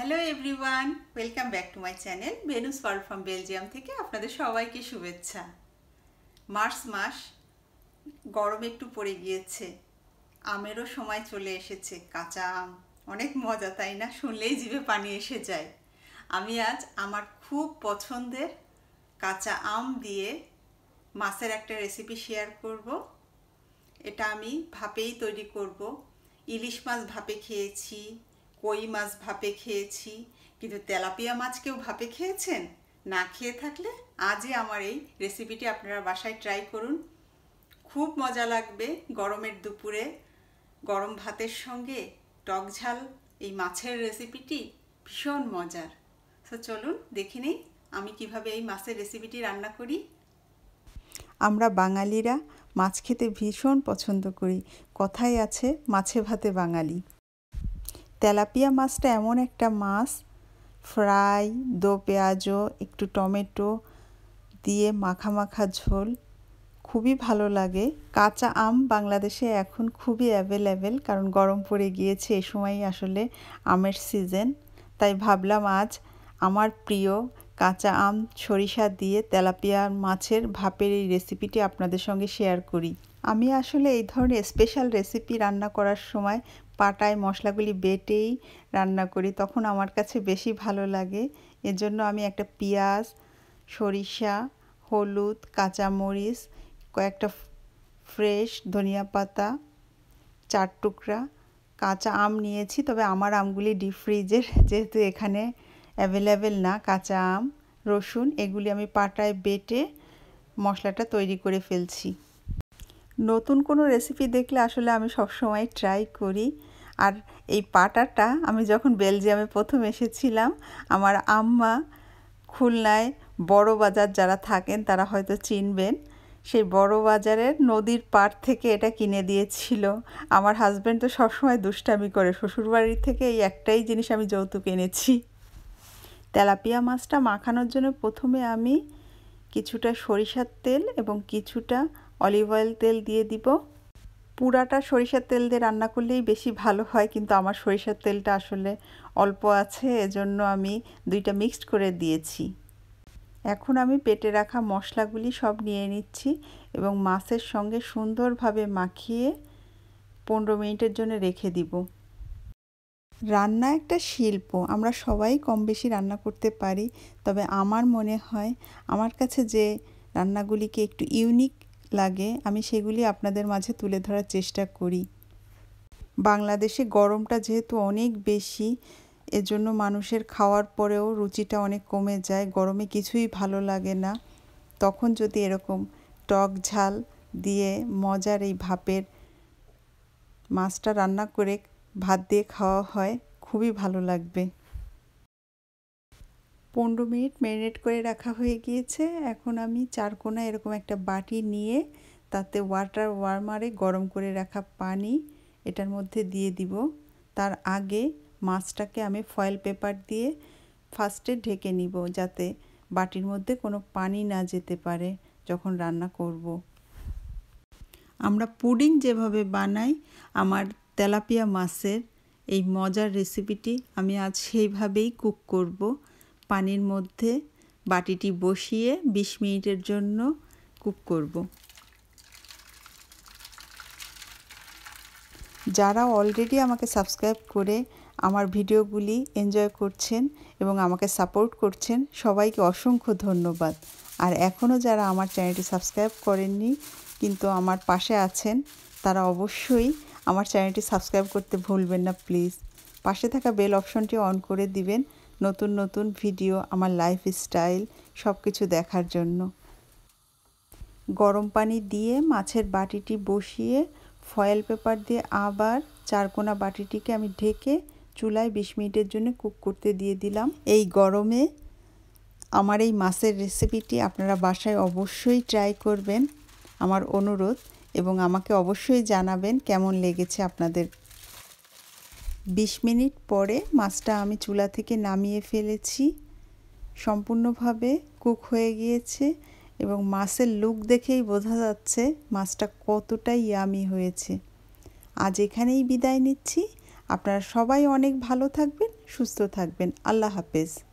Hello everyone welcome back to my channel Venus pearl from Belgium থেকে আপনাদের সবাইকে শুভেচ্ছা মার্চ মাস গরম একটু পড়ে গিয়েছে আমেরও সময় চলে এসেছে কাঁচা আম অনেক মজা তাই না শুনলেই জিভে পানি এসে যায় আমি আজ আমার খুব পছন্দের কাঁচা আম দিয়ে মাছের একটা রেসিপি শেয়ার করব এটা আমি ভাপেই তৈরি করব ইলিশ মাছ ভাপে খেয়েছি কই মাছ ভাপে খেয়েছি কিন্তু তেলাপিয়া মাছ কেউ ভাপে খেয়েছেন না খেয়ে থাকলে আজই আমার এই রেসিপিটি আপনারা বাসায় ট্রাই করুন খুব মজা লাগবে গরমের দুপুরে গরম ভাতের সঙ্গে টক ঝাল এই মাছের রেসিপিটি ভীষণ মজার তো চলুন দেখে নেই আমি কিভাবে এই মাছের রেসিপিটি রান্না করি আমরা বাঙালিরা মাছ খেতে ভীষণ পছন্দ করি কথাই আছে মাছে ভাতে বাঙালি তেলাপিয়া মাছটা এমন একটা মাছ ফ্রাই দো পেঁয়াজও একটু টমেটো দিয়ে মাখা মাখা ঝোল খুবই ভালো লাগে কাঁচা আম বাংলাদেশে এখন খুবই অ্যাভেলেবেল কারণ গরম পড়ে গিয়েছে এ সময়ই আসলে আমের সিজন তাই ভাবলাম আজ আমার প্রিয় কাঁচা আম সরিষা দিয়ে তেলাপিয়া মাছের ভাপের এই রেসিপিটি আপনাদের সঙ্গে শেয়ার করি আমি আসলে এই ধরনের স্পেশাল রেসিপি রান্না করার সময় পাটায় মশলাগুলি বেটেই রান্না করি তখন আমার কাছে বেশি ভালো লাগে এজন্য আমি একটা পেঁয়াজ সরিষা হলুদ কাঁচামরিচ কয়েকটা ফ্রেশ ধনিয়া পাতা চার টুকরা কাঁচা আম নিয়েছি তবে আমার আমগুলি ডিপ ফ্রিজের যেহেতু এখানে অ্যাভেলেবেল না কাঁচা আম রসুন এগুলি আমি পাটায় বেটে মশলাটা তৈরি করে ফেলছি নতুন কোনো রেসিপি দেখলে আসলে আমি সবসময় ট্রাই করি আর এই পাটাটা আমি যখন বেলজিয়ামে প্রথম এসেছিলাম আমার আম্মা খুলনায় বড় বাজার যারা থাকেন তারা হয়তো চিনবেন সেই বড় বাজারের নদীর পাড় থেকে এটা কিনে দিয়েছিল আমার হাজব্যান্ড তো সবসময় দুষ্টামি করে শ্বশুরবাড়ির থেকে এই একটাই জিনিস আমি যৌতুক এনেছি তেলাপিয়া মাছটা মাখানোর জন্য প্রথমে আমি কিছুটা সরিষার তেল এবং কিছুটা অলিভ অয়েল তেল দিয়ে দিব পুরাটা সরিষার তেল দিয়ে রান্না করলেই বেশি ভালো হয় কিন্তু আমার সরিষার তেলটা আসলে অল্প আছে এজন্য আমি দুইটা মিক্সড করে দিয়েছি এখন আমি পেটে রাখা মশলাগুলি সব নিয়ে নিচ্ছি এবং মাছের সঙ্গে সুন্দরভাবে মাখিয়ে পনেরো মিনিটের জন্য রেখে দিব রান্না একটা শিল্প আমরা সবাই কম বেশি রান্না করতে পারি তবে আমার মনে হয় আমার কাছে যে রান্নাগুলিকে একটু ইউনিক লাগে আমি সেগুলি আপনাদের মাঝে তুলে ধরার চেষ্টা করি বাংলাদেশে গরমটা যেহেতু অনেক বেশি এজন্য মানুষের খাওয়ার পরেও রুচিটা অনেক কমে যায় গরমে কিছুই ভালো লাগে না তখন যদি এরকম টক ঝাল দিয়ে মজার এই ভাপের মাছটা রান্না করে ভাত দিয়ে খাওয়া হয় খুবই ভালো লাগবে পনেরো মিনিট ম্যারিনেট করে রাখা হয়ে গিয়েছে এখন আমি চারকোনা এরকম একটা বাটি নিয়ে তাতে ওয়াটার ওয়ার্মারে গরম করে রাখা পানি এটার মধ্যে দিয়ে দিব তার আগে মাছটাকে আমি ফয়েল পেপার দিয়ে ফার্স্টে ঢেকে নিব যাতে বাটির মধ্যে কোনো পানি না যেতে পারে যখন রান্না করব। আমরা পুডিং যেভাবে বানাই আমার তেলাপিয়া মাছের এই মজার রেসিপিটি আমি আজ সেইভাবেই কুক করব পানির মধ্যে বাটিটি বসিয়ে ২০ মিনিটের জন্য কুক করব যারা অলরেডি আমাকে সাবস্ক্রাইব করে আমার ভিডিওগুলি এনজয় করছেন এবং আমাকে সাপোর্ট করছেন সবাইকে অসংখ্য ধন্যবাদ আর এখনও যারা আমার চ্যানেলটি সাবস্ক্রাইব করেননি কিন্তু আমার পাশে আছেন তারা অবশ্যই আমার চ্যানেলটি সাবস্ক্রাইব করতে ভুলবেন না প্লিজ পাশে থাকা বেল অপশনটি অন করে দিবেন নতুন নতুন ভিডিও আমার লাইফস্টাইল সব কিছু দেখার জন্য গরম পানি দিয়ে মাছের বাটিটি বসিয়ে ফয়েল পেপার দিয়ে আবার চারকোনা বাটিটিকে আমি ঢেকে চুলায় বিশ মিনিটের জন্য কুক করতে দিয়ে দিলাম এই গরমে আমার এই মাছের রেসিপিটি আপনারা বাসায় অবশ্যই ট্রাই করবেন আমার অনুরোধ এবং আমাকে অবশ্যই জানাবেন কেমন লেগেছে আপনাদের বিশ মিনিট পরে মাছটা আমি চুলা থেকে নামিয়ে ফেলেছি সম্পূর্ণভাবে কুক হয়ে গিয়েছে এবং মাছের লুক দেখেই বোঝা যাচ্ছে মাছটা কতটাই ইয়ামি হয়েছে আজ এখানেই বিদায় নিচ্ছি আপনারা সবাই অনেক ভালো থাকবেন সুস্থ থাকবেন আল্লাহ হাফেজ